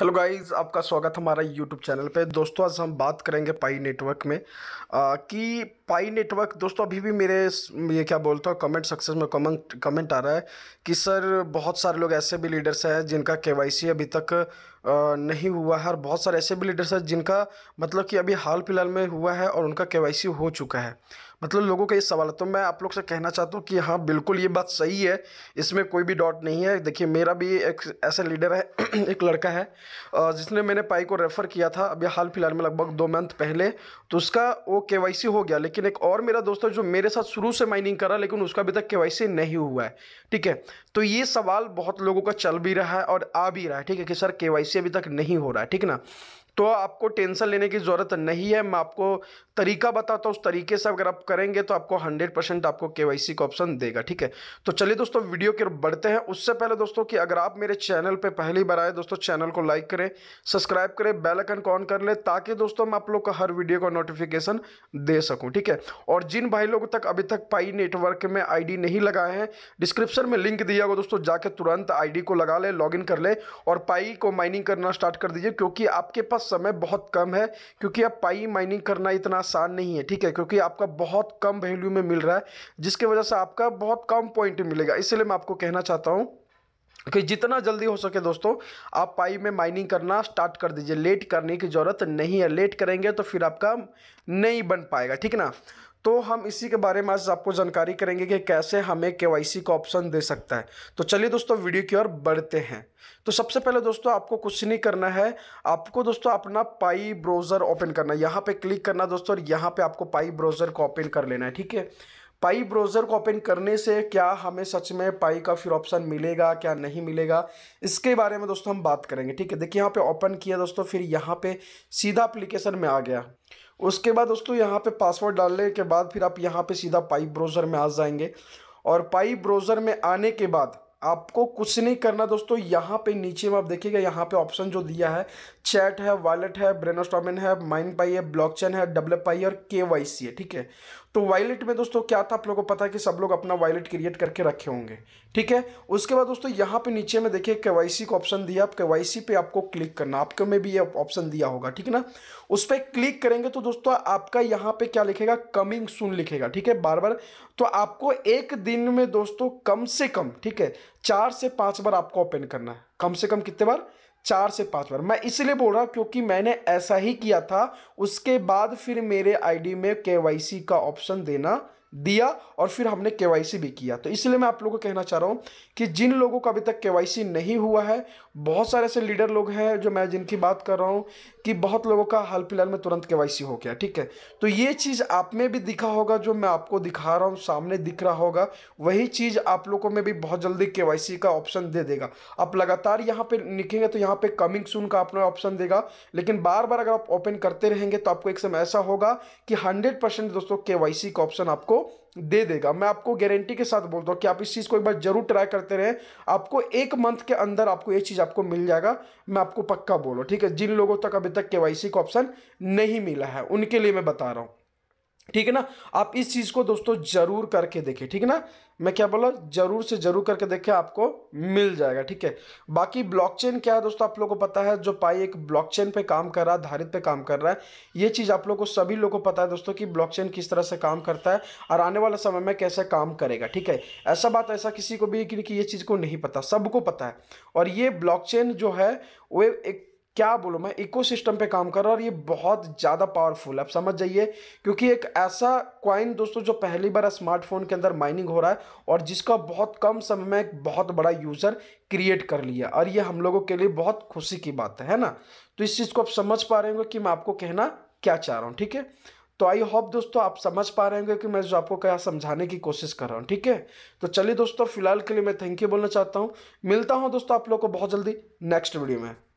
hello guys आपका स्वागत हमारा यूट्यूब चैनल पे दोस्तों आज हम बात करेंगे पाई नेटवर्क में आ, कि पाई नेटवर्क दोस्तों अभी भी मेरे ये क्या बोलता हूँ कमेंट सक्सेस में कमेंट कमेंट आ रहा है कि सर बहुत सारे लोग ऐसे भी लीडर्स हैं जिनका केवाईसी अभी तक आ, नहीं हुआ है और बहुत सारे ऐसे भी लीडर्स हैं जिनका मतलब कि अभी हाल फिलहाल में हुआ है और उनका के हो चुका है मतलब लोगों का ये सवाल है तो मैं आप लोग से कहना चाहता हूँ कि हाँ बिल्कुल ये बात सही है इसमें कोई भी डॉट नहीं है देखिए मेरा भी एक ऐसा लीडर है एक लड़का है जिसने मैंने पाई को रेफ़र किया था अभी हाल फिलहाल में लगभग दो मंथ पहले तो उसका वो के हो गया लेकिन एक और मेरा दोस्त है जो मेरे साथ शुरू से माइनिंग करा लेकिन उसका अभी तक के नहीं हुआ है ठीक है तो ये सवाल बहुत लोगों का चल भी रहा है और आ भी रहा है ठीक है कि सर के अभी तक नहीं हो रहा है ठीक ना तो आपको टेंशन लेने की ज़रूरत नहीं है मैं आपको तरीका बताता हूँ उस तरीके से अगर आप करेंगे तो आपको 100 परसेंट आपको के का ऑप्शन देगा ठीक है तो चलिए दोस्तों वीडियो के बढ़ते हैं उससे पहले दोस्तों कि अगर आप मेरे चैनल पे पहली बार आए दोस्तों चैनल को लाइक करें सब्सक्राइब करें बेलाइकन को ऑन कर लें ताकि दोस्तों मैं आप लोग का हर वीडियो का नोटिफिकेशन दे सकूँ ठीक है और जिन भाई लोगों तक अभी तक पाई नेटवर्क में आई नहीं लगाए हैं डिस्क्रिप्शन में लिंक दिया होगा दोस्तों जाके तुरंत आई को लगा लें लॉग कर लें और पाई को माइनिंग करना स्टार्ट कर दीजिए क्योंकि आपके पास पास समय बहुत कम है क्योंकि अब पाई माइनिंग करना इतना आसान नहीं है ठीक है क्योंकि आपका बहुत कम वैल्यू में मिल रहा है जिसकी वजह से आपका बहुत कम पॉइंट मिलेगा इसलिए मैं आपको कहना चाहता हूँ कि जितना जल्दी हो सके दोस्तों आप पाई में माइनिंग करना स्टार्ट कर दीजिए लेट करने की ज़रूरत नहीं है लेट करेंगे तो फिर आपका नहीं बन पाएगा ठीक ना तो हम इसी के बारे में आज आपको जानकारी करेंगे कि कैसे हमें के का ऑप्शन दे सकता है तो चलिए दोस्तों वीडियो की ओर बढ़ते हैं तो सबसे पहले दोस्तों आपको कुछ नहीं करना है आपको दोस्तों अपना पाई ब्राउज़र ओपन करना है यहाँ पर क्लिक करना दोस्तों और यहाँ पर आपको पाई ब्राउज़र को ओपन कर लेना है ठीक है पाई ब्राउज़र को ओपन करने से क्या हमें सच में पाई का फिर ऑप्शन मिलेगा क्या नहीं मिलेगा इसके बारे में दोस्तों हम बात करेंगे ठीक है देखिए यहाँ पे ओपन किया दोस्तों फिर यहाँ पे सीधा एप्लीकेशन में आ गया उसके बाद दोस्तों यहाँ पे पासवर्ड डालने के बाद फिर आप यहाँ पे सीधा पाइप ब्राउज़र में आ जाएंगे और पाइप ब्राउज़र में आने के बाद आपको कुछ नहीं करना दोस्तों यहाँ पे नीचे में आप देखिएगा यहाँ पे ऑप्शन जो दिया है चैट है वॉलेट है ब्रेनोस्टॉमिन है माइन पाई है ब्लॉकचेन है डब्ल्यू पाई और के वाई सी है ठीक है तो वायलेट में दोस्तों क्या था आप लोगों को पता है कि सब लोग अपना वायलेट क्रिएट करके रखे होंगे ठीक है उसके बाद दोस्तों यहाँ पे नीचे में देखिए केवाईसी का ऑप्शन दिया आप केवाईसी पे आपको क्लिक करना आपके में भी ये ऑप्शन दिया होगा ठीक है ना उस पर क्लिक करेंगे तो दोस्तों आपका यहाँ पे क्या लिखेगा कमिंग सुन लिखेगा ठीक है बार बार तो आपको एक दिन में दोस्तों कम से कम ठीक है चार से पाँच बार आपको ओपन करना है कम से कम कितने बार चार से पाँच बार मैं इसलिए बोल रहा हूँ क्योंकि मैंने ऐसा ही किया था उसके बाद फिर मेरे आईडी में केवाईसी का ऑप्शन देना दिया और फिर हमने के भी किया तो इसलिए मैं आप लोगों को कहना चाह रहा हूँ कि जिन लोगों का अभी तक के नहीं हुआ है बहुत सारे ऐसे लीडर लोग हैं जो मैं जिनकी बात कर रहा हूँ कि बहुत लोगों का हाल फिलहाल में तुरंत के हो गया ठीक है तो ये चीज़ आप में भी दिखा होगा जो मैं आपको दिखा रहा हूँ सामने दिख रहा होगा वही चीज़ आप लोगों में भी बहुत जल्दी के का ऑप्शन दे देगा आप लगातार यहाँ पर लिखेंगे तो यहाँ पर कमिंग सुन का आपने ऑप्शन देगा लेकिन बार बार अगर आप ओपन करते रहेंगे तो आपको एक समय ऐसा होगा कि हंड्रेड दोस्तों के का ऑप्शन आपको दे देगा मैं आपको गारंटी के साथ बोलता हूँ कि आप इस चीज़ को एक बार जरूर ट्राई करते रहें आपको एक मंथ के अंदर आपको ये चीज़ आपको मिल जाएगा मैं आपको पक्का बोलो ठीक है जिन लोगों तक अभी तक के को ऑप्शन नहीं मिला है उनके लिए मैं बता रहा हूँ ठीक है ना आप इस चीज़ को दोस्तों जरूर करके देखें ठीक है ना मैं क्या बोला जरूर से जरूर करके देखें आपको मिल जाएगा ठीक है बाकी ब्लॉकचेन क्या है दोस्तों आप लोगों को पता है जो पाई एक ब्लॉकचेन पे काम कर रहा है धारित पे काम कर रहा है ये चीज़ आप लोगों को सभी लोगों को पता है दोस्तों कि ब्लॉकचेन किस तरह से काम करता है और आने वाले समय में कैसे काम करेगा ठीक है ऐसा बात ऐसा किसी को भी कि ये चीज़ को नहीं पता सबको पता है और ये ब्लॉक जो है वो एक क्या बोलो मैं इकोसिस्टम पे काम कर रहा हूँ और ये बहुत ज़्यादा पावरफुल है आप समझ जाइए क्योंकि एक ऐसा क्वाइन दोस्तों जो पहली बार स्मार्टफोन के अंदर माइनिंग हो रहा है और जिसका बहुत कम समय में एक बहुत बड़ा यूज़र क्रिएट कर लिया और ये हम लोगों के लिए बहुत खुशी की बात है, है ना तो इस चीज़ को आप समझ पा रहे होंगे कि मैं आपको कहना क्या चाह रहा हूँ ठीक है तो आई होप दोस्तों आप समझ पा रहे होंगे कि मैं जो आपको क्या समझाने की कोशिश कर रहा हूँ ठीक है तो चलिए दोस्तों फिलहाल के लिए मैं थैंक यू बोलना चाहता हूँ मिलता हूँ दोस्तों आप लोग को बहुत जल्दी नेक्स्ट वीडियो में